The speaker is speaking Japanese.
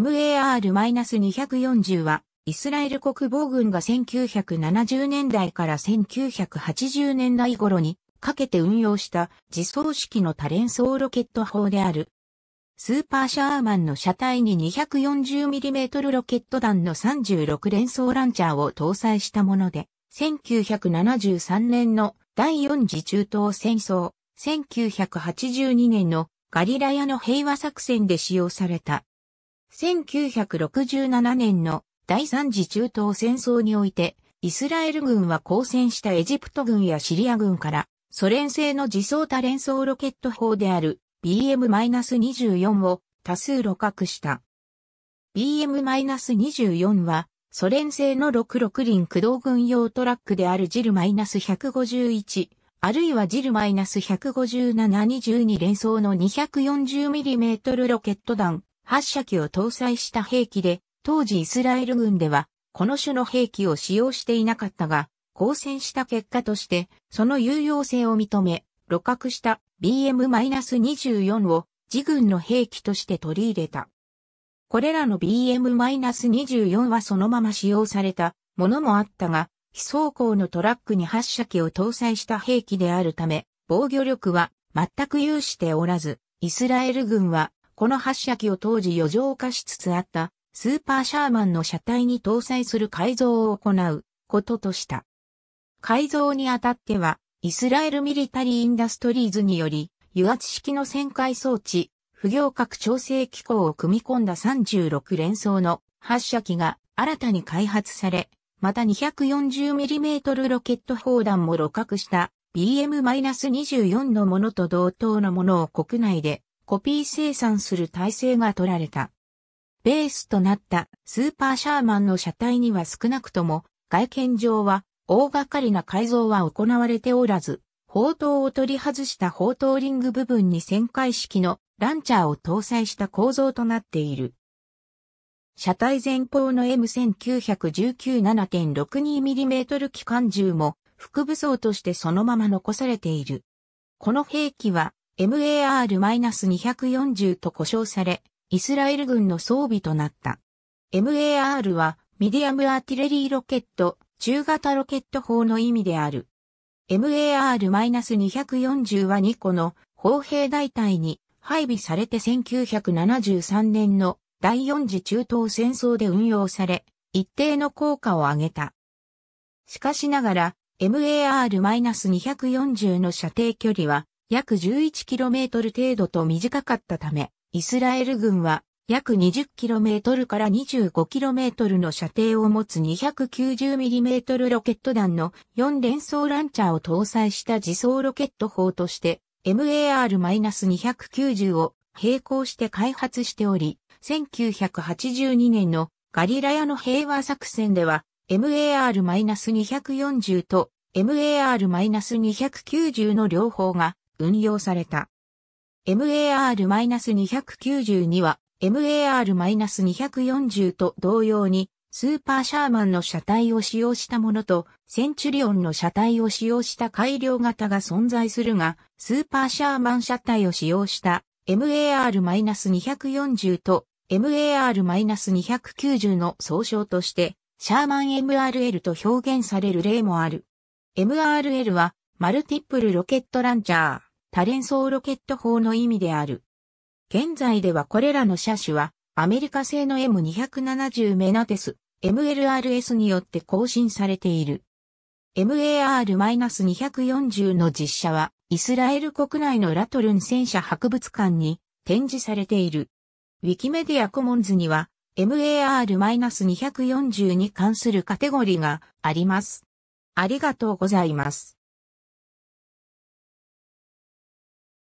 MAR-240 は、イスラエル国防軍が1970年代から1980年代頃にかけて運用した自走式の多連装ロケット砲である。スーパーシャーマンの車体に 240mm ロケット弾の36連装ランチャーを搭載したもので、1973年の第4次中東戦争、1982年のガリラヤの平和作戦で使用された1967年の第三次中東戦争において、イスラエル軍は抗戦したエジプト軍やシリア軍から、ソ連製の自走多連装ロケット砲である BM-24 を多数露獲した。BM-24 は、ソ連製の66輪駆動軍用トラックであるジル -151、あるいはジル -157 2 2連装の 240mm ロケット弾、発射機を搭載した兵器で、当時イスラエル軍では、この種の兵器を使用していなかったが、交戦した結果として、その有用性を認め、露獲した BM-24 を自軍の兵器として取り入れた。これらの BM-24 はそのまま使用されたものもあったが、非走行のトラックに発射機を搭載した兵器であるため、防御力は全く有しておらず、イスラエル軍はこの発射機を当時余剰化しつつあったスーパーシャーマンの車体に搭載する改造を行うこととした。改造にあたっては、イスラエルミリタリーインダストリーズにより、油圧式の旋回装置、不行角調整機構を組み込んだ36連装の発射機が新たに開発され、また 240mm ロケット砲弾も露獲した BM-24 のものと同等のものを国内でコピー生産する体制が取られた。ベースとなったスーパーシャーマンの車体には少なくとも外見上は大掛かりな改造は行われておらず、砲塔を取り外した砲塔リング部分に旋回式のランチャーを搭載した構造となっている。車体前方の M1919-7.62mm 機関銃も副武装としてそのまま残されている。この兵器は MAR-240 と呼称され、イスラエル軍の装備となった。MAR は、ミディアムアーティレリーロケット、中型ロケット砲の意味である。MAR-240 は2個の砲兵大隊に配備されて1973年の第四次中東戦争で運用され、一定の効果を上げた。しかしながら、MAR-240 の射程距離は約 11km 程度と短かったため、イスラエル軍は約 20km から 25km の射程を持つ 290mm ロケット弾の4連装ランチャーを搭載した自走ロケット砲として MAR-290 を並行して開発しており、1982年のガリラヤの平和作戦では MAR-240 と MAR-290 の両方が運用された。MAR-292 は MAR-240 と同様にスーパーシャーマンの車体を使用したものとセンチュリオンの車体を使用した改良型が存在するが、スーパーシャーマン車体を使用した MAR-240 と MAR-290 の総称として、シャーマン MRL と表現される例もある。MRL は、マルティップルロケットランチャー。多連装ロケット砲の意味である。現在ではこれらの車種は、アメリカ製の M270 メナテス、MLRS によって更新されている。MAR-240 の実写は、イスラエル国内のラトルン戦車博物館に展示されている。ウィキメディアコモンズには、MAR-240 に関するカテゴリーがあります。ありがとうございます。